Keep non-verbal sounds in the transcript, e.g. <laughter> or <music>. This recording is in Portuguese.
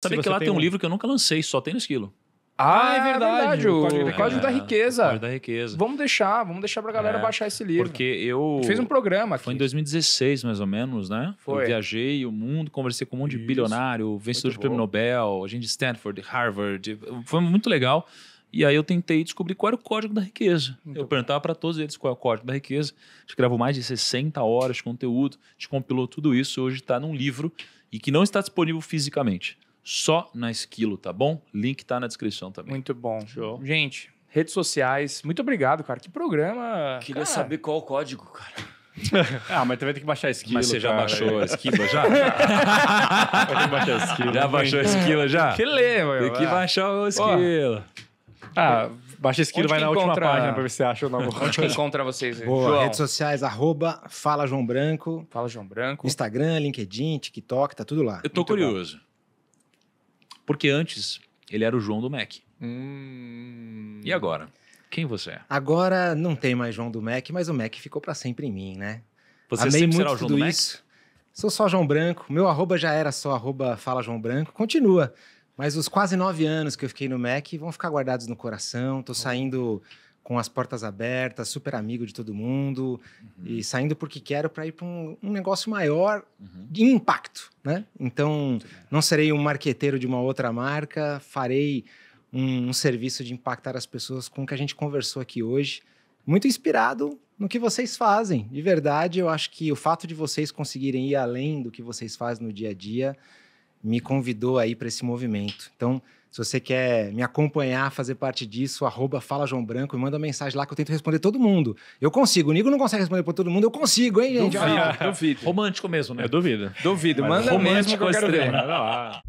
Sabia que lá tem, tem um, livro que eu nunca lancei, só tem no esquilo. Ah, é verdade. Ah, é verdade. O Código, é, Código da Riqueza. É. Código da Riqueza. Vamos deixar, vamos deixar pra galera é, baixar esse livro. Porque eu. Fez um programa aqui. Foi em 2016, mais ou menos, né? Foi. Eu viajei o mundo, conversei com um monte de bilionário, vencedor de prêmio Nobel, gente de Stanford, Harvard. Foi muito legal. E aí eu tentei descobrir qual era o código da riqueza. Muito eu perguntava para todos eles qual é o código da riqueza. A gente gravou mais de 60 horas de conteúdo, a gente compilou tudo isso, hoje está num livro e que não está disponível fisicamente só na Esquilo, tá bom? Link tá na descrição também. Muito bom. Show. Gente, redes sociais, muito obrigado, cara. Que programa. Queria cara. saber qual o código, cara. <laughs> Ah, mas também tem que baixar a esquila. Mas você já cara, baixou a esquila já? <laughs> Vai que baixar a esquila. Já baixou a esquila já? Que lê, mano. Tem que baixar o esquila. Ah, ah, baixa a esquila, vai na encontra... última página pra ver se acha o nome. <laughs> Onde que encontra vocês aí? Boa, João. redes sociais, arroba Fala João Branco. Fala João Branco. Instagram, LinkedIn, TikTok, tá tudo lá. Eu tô Muito curioso. Bom. Porque antes ele era o João do Mac. Hum... E agora? Quem você é? Agora não tem mais João do Mac, mas o Mac ficou para sempre em mim, né? Você Amei sempre será o João do Mac? Isso. Sou só João Branco. Meu arroba já era só arroba fala João Branco. Continua. Mas os quase nove anos que eu fiquei no Mac vão ficar guardados no coração. Tô uhum. saindo com as portas abertas, super amigo de todo mundo uhum. e saindo porque quero para ir para um, um, negócio maior uhum. de impacto, né? Então, não serei um marqueteiro de uma outra marca, farei um, um serviço de impactar as pessoas com o que a gente conversou aqui hoje, muito inspirado no que vocês fazem. De verdade, eu acho que o fato de vocês conseguirem ir além do que vocês fazem no dia a dia me convidou aí para esse movimento. Então, se você quer me acompanhar, fazer parte disso, arroba Fala João Branco, e manda mensagem lá que eu tento responder todo mundo. Eu consigo. O Nigo não consegue responder para todo mundo. Eu consigo, hein, gente? Duvido, duvido. Romântico mesmo, né? Eu duvido. Duvido. Mas manda romântico mesmo que eu quero ver.